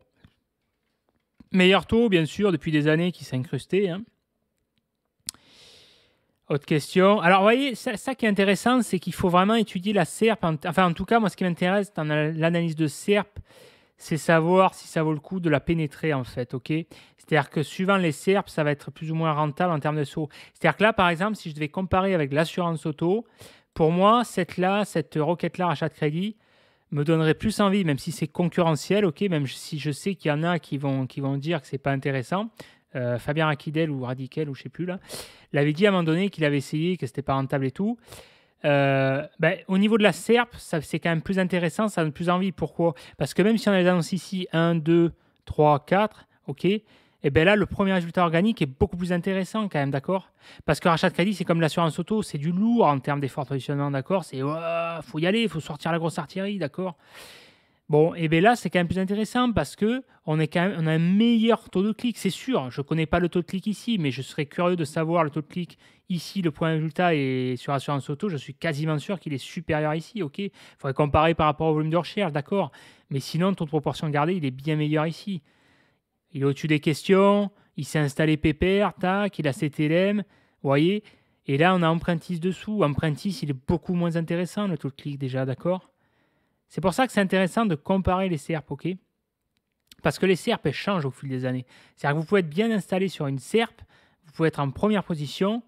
Speaker 1: Meilleur taux, bien sûr, depuis des années qui s'est incrusté. Hein. Autre question. Alors, vous voyez, ça, qui est intéressant, c'est qu'il faut vraiment étudier la SERP. Enfin, en tout cas, moi, ce qui m'intéresse dans l'analyse de SERP, c'est savoir si ça vaut le coup de la pénétrer, en fait. OK C'est-à-dire que suivant les SERP, ça va être plus ou moins rentable en termes de saut. C'est-à-dire que là, par exemple, si je devais comparer avec l'assurance auto, pour moi, cette-là, cette, roquette-là, rachat de crédit, me donnerait plus envie, même si c'est concurrentiel, ok, même si je sais qu'il y en a qui vont, qui vont dire que c'est pas intéressant, euh, Fabien Raquidel ou Radical ou je sais plus là, l'avait dit à un moment donné qu'il avait essayé, que c'était pas rentable et tout. Euh, ben, au niveau de la SERP, c'est quand même plus intéressant, ça donne plus envie. Pourquoi Parce que même si on les annonces ici 1, 2, 3, 4, ok, et eh bien là, le premier résultat organique est beaucoup plus intéressant quand même, d'accord Parce que rachat de c'est comme l'assurance auto, c'est du lourd en termes d'efforts positionnement d'accord C'est, il faut y aller, il faut sortir la grosse artillerie, d'accord Bon, et eh bien là, c'est quand même plus intéressant parce que on, a un meilleur taux de clic, c'est sûr. Je ne connais pas le taux de clic ici, mais je serais curieux de savoir le taux de clic ici, le point résultat et sur Assurance Auto. Je suis quasiment sûr qu'il est supérieur ici, ok Il faudrait comparer par rapport au volume de recherche, d'accord Mais sinon, ton taux de proportion gardé, il est bien meilleur ici. Il est au-dessus des questions, il s'est installé PPR, tac, il a CTLM, vous voyez Et là, on a Empruntis dessous. Empruntis, il est beaucoup moins intéressant, le taux de clic déjà, d'accord c'est pour ça que c'est intéressant de comparer les CRP ok parce que les CRP elles changent au fil des années. C'est-à-dire que vous pouvez être bien installé sur une SERP, vous pouvez être en première position,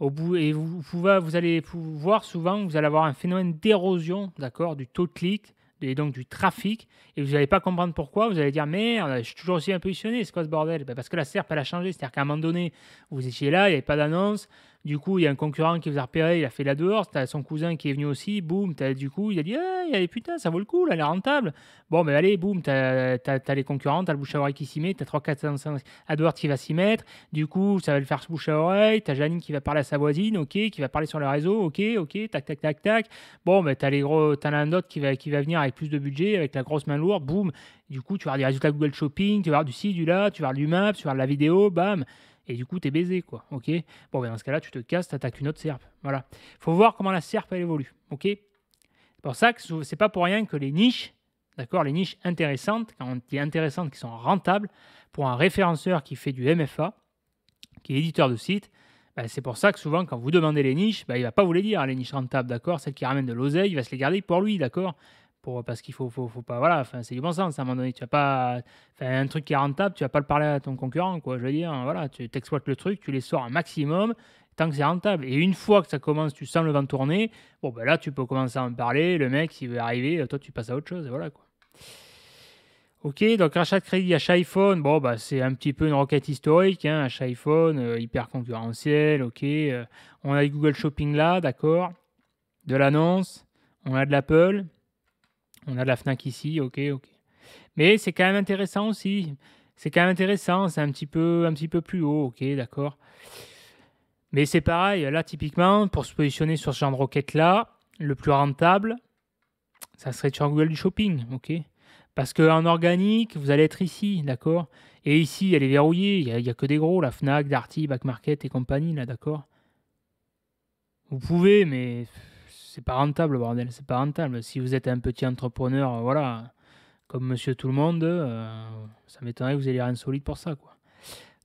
Speaker 1: au bout, et vous, pouvez, vous allez voir souvent, vous allez avoir un phénomène d'érosion, d'accord, du taux de clic, et donc du trafic, et vous n'allez pas comprendre pourquoi, vous allez dire merde, je suis toujours aussi positionné, c'est quoi ce bordel ben, Parce que la SERP, elle a changé, c'est-à-dire qu'à un moment donné, vous étiez là, il n'y avait pas d'annonce, du coup, il y a un concurrent qui vous a repéré, il a fait la dehors, as son cousin qui est venu aussi, boum, du coup, il a dit, eh, putain, ça vaut le coup, là, elle est rentable. Bon, mais ben, allez, boum, tu as les concurrents, as le bouche à oreille qui s'y met, as 3 4 5 qui va s'y mettre, du coup, ça va le faire ce bouche à oreille, as Janine qui va parler à sa voisine, ok, qui va parler sur le réseau, ok, ok, tac, tac, tac, tac. Bon, ben, tu as les gros, t'as un autre qui va, qui va venir avec plus de budget, avec la grosse main lourde, boum. Du coup, tu vas avoir des résultats Google Shopping, tu vas avoir du ci, du là, tu vas avoir du map, tu vas avoir la vidéo, bam et du coup, t'es baisé, quoi. Ok Bon, ben dans ce cas-là, tu te casses, attaques une autre serpe. Voilà. Faut voir comment la serpe, elle évolue. Ok C'est pour ça que c'est pas pour rien que les niches, d'accord Les niches intéressantes, quand on intéressantes, qui sont rentables, pour un référenceur qui fait du MFA, qui est éditeur de site, ben, c'est pour ça que souvent, quand vous demandez les niches, ben, il va pas vous les dire, hein, les niches rentables, d'accord Celles qui ramènent de l'oseille, il va se les garder pour lui, d'accord parce qu'il faut, faut, pas. Voilà, c'est du bon sens. À un moment donné, tu as pas. un truc qui est rentable, tu vas pas le parler à ton concurrent, quoi. Je veux dire, voilà, tu exploites le truc, tu les sors un maximum tant que c'est rentable. Et une fois que ça commence, tu sens le vent tourner, bon, ben là, tu peux commencer à en parler. Le mec, s'il veut arriver, toi, tu passes à autre chose. Et voilà, quoi. Ok, donc rachat de crédit, achat iPhone, bon, bah, c'est un petit peu une requête historique, hein, achat iPhone, euh, hyper concurrentiel, ok. Euh, on a Google Shopping là, d'accord, de l'annonce, on a de l'Apple, on a la FNAC ici, ok, ok. Mais c'est quand même intéressant aussi. C'est quand même intéressant, c'est un petit peu, un petit peu plus haut, ok, d'accord. Mais c'est pareil, là typiquement, pour se positionner sur ce genre de roquette-là, le plus rentable, ça serait sur Google du Shopping, ok Parce qu'en organique, vous allez être ici, d'accord Et ici, elle est verrouillée, il n'y a, que des gros, la FNAC, Darty, Market et compagnie, là, d'accord Vous pouvez, mais c'est pas rentable, bordel, c'est pas rentable. Si vous êtes un petit entrepreneur, euh, voilà, comme monsieur tout le monde, euh, ça m'étonnerait que vous ayez rien solide pour ça, quoi.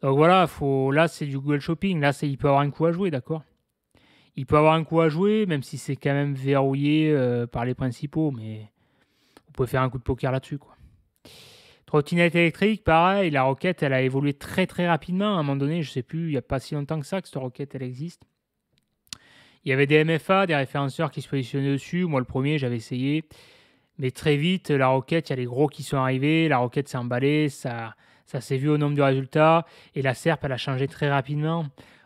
Speaker 1: Donc voilà, faut, là c'est du Google Shopping, là il peut avoir un coup à jouer, d'accord Il peut avoir un coup à jouer, même si c'est quand même verrouillé euh, par les principaux, mais vous pouvez faire un coup de poker là-dessus, quoi. Trottinette électrique, pareil, la roquette, elle a évolué très très rapidement. À un moment donné, je sais plus, il n'y a pas si longtemps que ça que cette roquette, elle existe. Il y avait des MFA, des référenceurs qui se positionnaient dessus. Moi, le premier, j'avais essayé. Mais très vite, la roquette, il y a les gros qui sont arrivés. La roquette s'est emballée. Ça, ça s'est vu au nombre de résultats. Et la SERP, elle a changé très rapidement.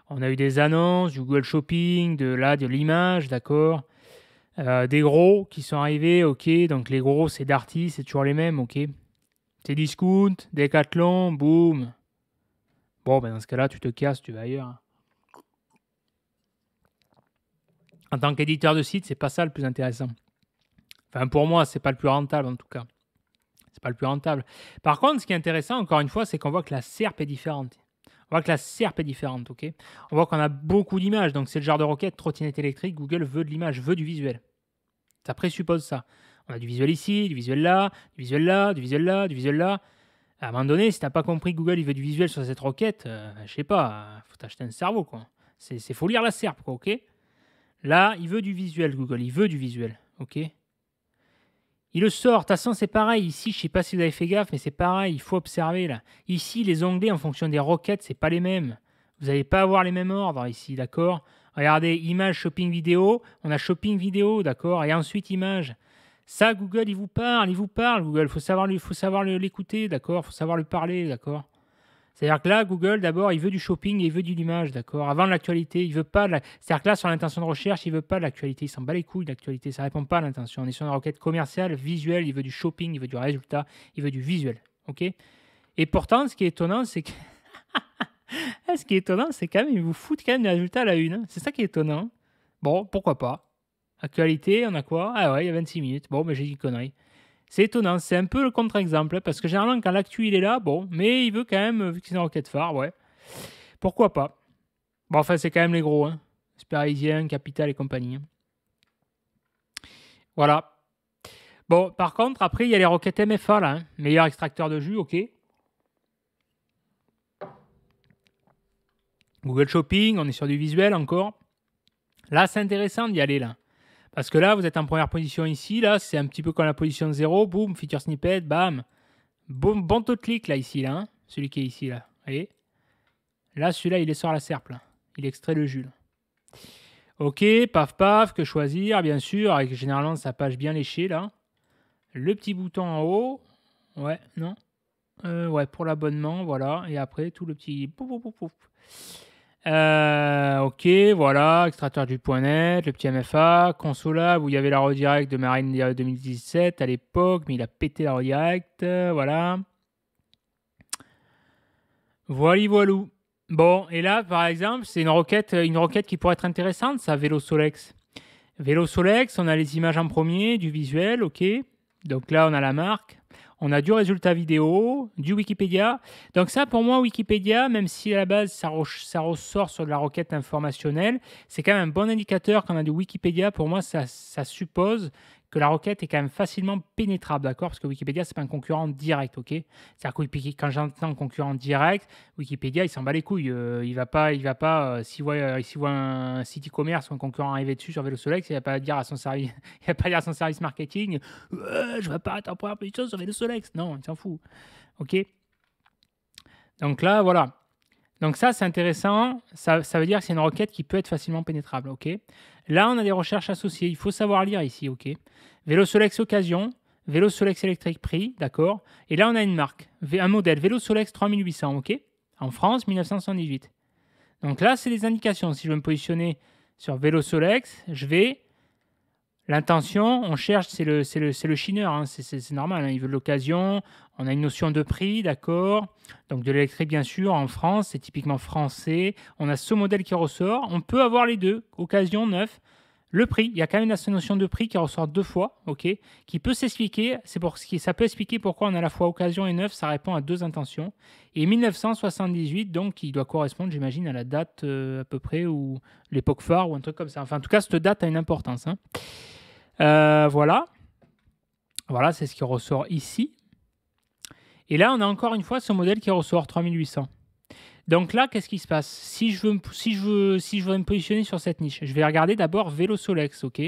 Speaker 1: On a eu des annonces, du Google Shopping, de là, de l'image, d'accord euh, Des gros qui sont arrivés, ok. Donc les gros, c'est Darty, c'est toujours les mêmes, ok. C'est Discount, Decathlon, boum. Bon, ben dans ce cas-là, tu te casses, tu vas ailleurs. en tant qu'éditeur de site, c'est pas ça le plus intéressant. Enfin, pour moi, c'est pas le plus rentable en tout cas. C'est pas le plus rentable. Par contre, ce qui est intéressant, encore une fois, c'est qu'on voit que la SERP est différente. On voit que la SERP est différente, ok On voit qu'on a beaucoup d'images, donc c'est le genre de requête, trottinette électrique, Google veut de l'image, veut du visuel. Ça présuppose ça. On a du visuel ici, du visuel là, du visuel là, du visuel là, du visuel là. À un moment donné, si t'as pas compris que Google il veut du visuel sur cette roquette je euh, je sais pas, faut t'acheter un cerveau, quoi. C'est faut lire la SERP, quoi, ok Là, il veut du visuel, Google. Il veut du visuel. OK Il le sort, De toute c'est pareil. Ici, je ne sais pas si vous avez fait gaffe, mais c'est pareil. Il faut observer, là. Ici, les onglets, en fonction des requêtes, c'est pas les mêmes. Vous n'allez pas avoir les mêmes ordres ici, d'accord Regardez, image, shopping, vidéo. On a shopping, vidéo, d'accord Et ensuite, image. Ça, Google, il vous parle, il vous parle, Google. Il faut savoir l'écouter, d'accord Il faut savoir le parler, d'accord c'est-à-dire que là, Google, d'abord, il veut du shopping et il veut de l'image, d'accord Avant l'actualité, il veut pas. La... C'est-à-dire que là, sur l'intention de recherche, il veut pas l'actualité. Il s'en bat les couilles de l'actualité. Ça répond pas à l'intention. On est sur une requête commerciale, visuelle. Il veut du shopping, il veut du résultat, il veut du visuel. OK Et pourtant, ce qui est étonnant, c'est que. [laughs] ce qui est étonnant, c'est quand même, ils vous foutent quand même des résultats à la une. Hein. C'est ça qui est étonnant. Bon, pourquoi pas Actualité, on a quoi Ah ouais, il y a 26 minutes. Bon, mais ben, j'ai dit conneries. C'est étonnant, c'est un peu le contre-exemple, parce que généralement, quand l'actu il est là, bon, mais il veut quand même, vu que c'est une roquette phare, ouais. Pourquoi pas Bon, enfin, c'est quand même les gros, hein. Parisien, Capital et compagnie. Hein. Voilà. Bon, par contre, après, il y a les roquettes MFA, là. Hein. Meilleur extracteur de jus, ok. Google Shopping, on est sur du visuel encore. Là, c'est intéressant d'y aller, là. Parce que là, vous êtes en première position ici, là, c'est un petit peu comme la position de 0, boum, feature snippet, bam. Boum, bon taux de clic là, ici, là, hein, celui qui est ici, là, vous Là, celui-là, il est sur la serpe, il extrait le jus. Ok, paf paf, que choisir, bien sûr, avec généralement sa page bien léchée, là. Le petit bouton en haut, ouais, non euh, Ouais, pour l'abonnement, voilà, et après, tout le petit pouf pouf pouf. Euh, ok, voilà, extracteur du point net, le petit MFA, Consola, où il y avait la redirect de Marine 2017 à l'époque, mais il a pété la redirect, euh, voilà. Voilà, voilou. Bon, et là, par exemple, c'est une roquette, euh, une requête qui pourrait être intéressante, ça, Vélo Solex. Vélo Solex, on a les images en premier, du visuel, ok. Donc là, on a la marque on a du résultat vidéo, du Wikipédia. Donc ça, pour moi, Wikipédia, même si à la base ça, ressort sur de la requête informationnelle, c'est quand même un bon indicateur quand on a du Wikipédia. Pour moi, ça suppose que la requête est quand même facilement pénétrable, d'accord Parce que Wikipédia, c'est pas un concurrent direct, ok C'est-à-dire que quand j'entends concurrent direct, Wikipédia, il s'en bat les couilles. Euh, il va pas, il va pas, euh, s'il voit, euh, un site e-commerce un concurrent arriver dessus sur Vélo Solex, il va pas dire à son service, [laughs] va pas dire à son service marketing, je vais pas attendre pour première position sur Vélo Solex, Non, il s'en fout, ok Donc là, voilà. Donc ça, c'est intéressant. Ça, veut dire que c'est une requête qui peut être facilement pénétrable. OK. Là, on a des recherches associées. Il faut savoir lire ici. OK. Vélo Solex Occasion, Vélo Solex électrique prix, d'accord. Et là, on a une marque, un modèle Vélo Solex 3800, ok En France, 1978. Donc là, c'est des indications. Si je veux me positionner sur Vélo Solex, je vais L'intention, on cherche, c'est le, c'est le, le, chineur, hein. c'est, normal, hein. il veut l'occasion, on a une notion de prix, d'accord Donc de l'électrique, bien sûr, en France, c'est typiquement français, on a ce modèle qui ressort, on peut avoir les deux, occasion, neuf, le prix, il y a quand même cette notion de prix qui ressort deux fois, ok, qui peut s'expliquer, c'est pour ce ça peut expliquer pourquoi on a à la fois occasion et neuf, ça répond à deux intentions. Et 1978, donc, qui doit correspondre, j'imagine, à la date euh, à peu près ou l'époque phare ou un truc comme ça. Enfin, en tout cas, cette date a une importance. Hein. Euh, voilà, voilà, c'est ce qui ressort ici. Et là, on a encore une fois ce modèle qui ressort 3800. Donc là, qu'est-ce qui se passe si je, veux, si, je veux, si je me positionner sur cette niche, je vais regarder d'abord Vélo Solex, ok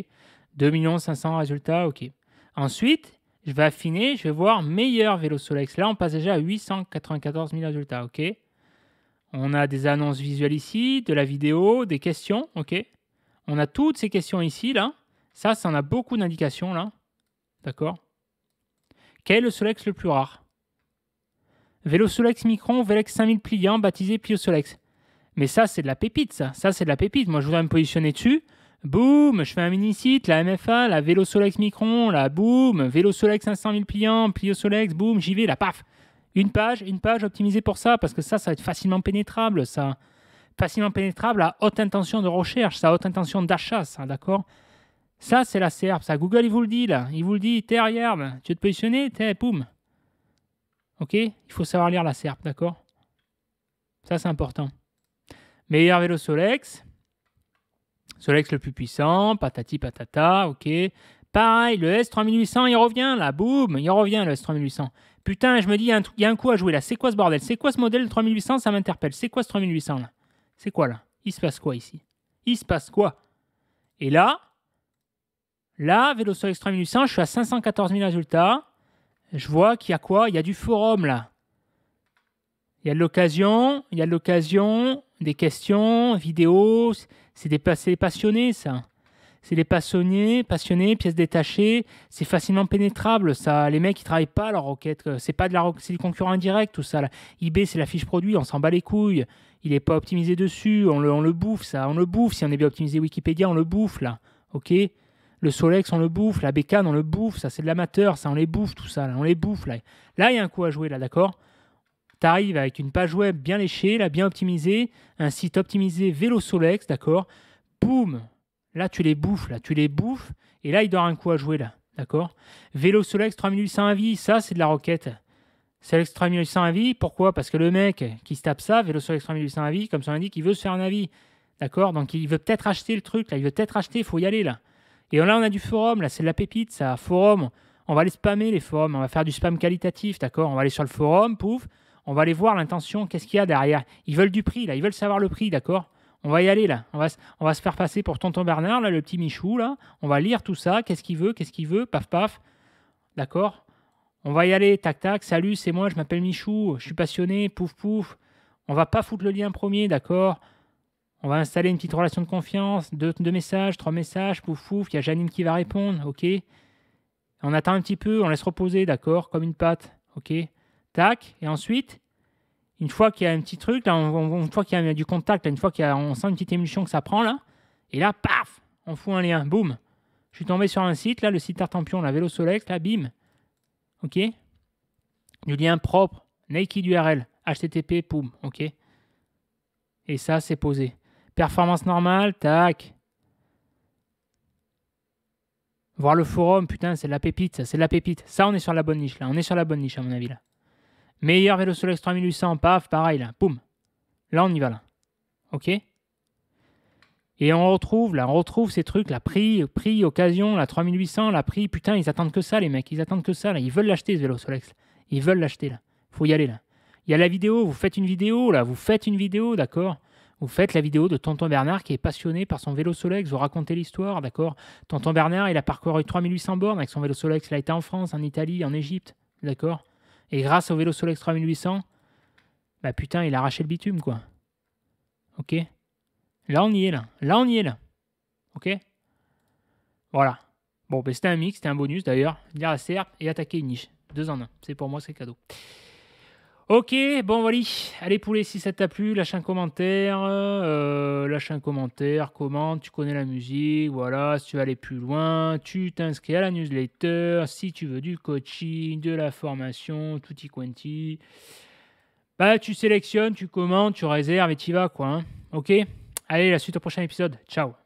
Speaker 1: 2 500 résultats, ok. Ensuite, je vais affiner, je vais voir meilleur Vélo Solex. Là, on passe déjà à 894 000 résultats, ok On a des annonces visuelles ici, de la vidéo, des questions, ok On a toutes ces questions ici, là. Ça, ça en a beaucoup d'indications, là. D'accord Quel est le Solex le plus rare Vélo Solex Micron, Vélex 5000 pliants, baptisé Pio Solex. Mais ça, c'est de la pépite, ça. Ça, c'est de la pépite. Moi, je voudrais me positionner dessus. Boum, je fais un mini-site, la MFA, la Vélo Solex Micron, la boum, Vélo Solex 500 000 pliants, Plio Solex, boum, j'y vais, la paf. Une page, une page optimisée pour ça, parce que ça, ça va être facilement pénétrable, ça. Facilement pénétrable à haute intention de recherche, ça, haute intention d'achat, ça, d'accord Ça, c'est la SERP, ça. Google, il vous le dit, là. Il vous le dit, t'es arrière, ben, tu veux te positionner, t'es, boum. Ok Il faut savoir lire la SERP, d'accord Ça, c'est important. Meilleur vélo Solex. Solex le plus puissant, patati patata, ok. Pareil, le S3800, il revient là, boum, il revient le S3800. Putain, je me dis, il y, a un coup à jouer là. C'est quoi ce bordel C'est quoi ce modèle 3800 Ça m'interpelle. C'est quoi ce 3800 là C'est quoi là Il se passe quoi ici Il se passe quoi Et là, là, Vélo Solex 3800, je suis à 514 000 résultats. Je vois qu'il y a quoi Il y a du forum là. Il y a de l'occasion, il y a de l'occasion, des questions, vidéos. C'est des, passionnés ça. C'est des passionnés, passionnés, pièces détachées. C'est facilement pénétrable ça. Les mecs ils travaillent pas leur requête. C'est pas de la c'est du concurrent indirect tout ça. Là. eBay c'est la fiche produit, on s'en bat les couilles. Il n'est pas optimisé dessus, on le, on le bouffe ça, on le bouffe. Si on est bien optimisé Wikipédia, on le bouffe là. Ok le Solex, on le bouffe. La bécane, on le bouffe. Ça, c'est de l'amateur. Ça, on les bouffe, tout ça. on les bouffe. Là, là il y a un coup à jouer, là, d'accord T'arrives avec une page web bien léchée, la bien optimisée. Un site optimisé vélo Solex, d'accord Boum Là, tu les bouffes, là, tu les bouffes. Et là, il doit un coup à jouer, là, d'accord Vélo Solex 3800 avis, ça, c'est de la roquette. Solex 3800 avis, pourquoi Parce que le mec qui se tape ça, Vélo Solex 3800 avis, comme ça on dit, il veut se faire un avis. D'accord Donc il veut peut-être acheter le truc, là, il veut peut-être acheter, il faut y aller là. Et là, on a du forum, là, c'est de la pépite, ça, forum. On va aller spammer les forums, on va faire du spam qualitatif, d'accord On va aller sur le forum, pouf, on va aller voir l'intention, qu'est-ce qu'il y a derrière. Ils veulent du prix, là, ils veulent savoir le prix, d'accord On va y aller, là. On va, on va se faire passer pour tonton Bernard, là, le petit Michou, là. On va lire tout ça, qu'est-ce qu'il veut, qu'est-ce qu'il veut, paf, paf. D'accord On va y aller, tac, tac, salut, c'est moi, je m'appelle Michou, je suis passionné, pouf, pouf. On va pas foutre le lien premier, d'accord on va installer une petite relation de confiance, deux, messages, trois messages, pouf pouf, il y a Janine qui va répondre, ok. On attend un petit peu, on laisse reposer, d'accord, comme une pâte, ok. Tac, et ensuite, une fois qu'il y a un petit truc, une fois qu'il y a du contact, une fois qu'on sent une petite émulsion que ça prend, là, et là, paf, on fout un lien, boum. Je suis tombé sur un site, là, le site Tartampion, la Vélo Solex, là, bim. OK Du lien propre, Nike URL, HTTP, boum, OK Et ça, c'est posé. Performance normale, tac. Voir le forum, putain, c'est la pépite, ça, c'est la pépite. Ça, on est sur la bonne niche, là. On est sur la bonne niche, à mon avis, là. Meilleur vélo Solex 3800, paf, pareil, là. Boum. Là, on y va, là. OK Et on retrouve, là, on retrouve ces trucs, la prix, prix, occasion, la 3800, la prix. Putain, ils attendent que ça, les mecs. Ils attendent que ça, là. Ils veulent l'acheter, ce vélo Solex. Ils veulent l'acheter, là. Faut y aller, là. Il y a la vidéo, vous faites une vidéo, là. Vous faites une vidéo, d'accord vous faites la vidéo de Tonton Bernard qui est passionné par son vélo Solex. Vous racontez l'histoire, d'accord Tonton Bernard, il a parcouru 3800 bornes avec son vélo Solex. Il a été en France, en Italie, en Égypte, d'accord Et grâce au vélo Solex 3800, bah putain, il a arraché le bitume, quoi. Ok Là, on y est, là. Là, on y est, là. Ok Voilà. Bon, bah, c'était un mix, c'était un bonus d'ailleurs. Lire à Serp et attaquer une niche. Deux en un. C'est pour moi, c'est cadeau. Ok, bon voilà. Allez poulet, si ça t'a plu, lâche un commentaire, euh, lâche un commentaire, commente, tu connais la musique, voilà, si tu veux aller plus loin, tu t'inscris à la newsletter, si tu veux du coaching, de la formation, tout tutti quanti, bah tu sélectionnes, tu commandes, tu réserves et tu vas quoi. Hein. ok Allez, la suite au prochain épisode. Ciao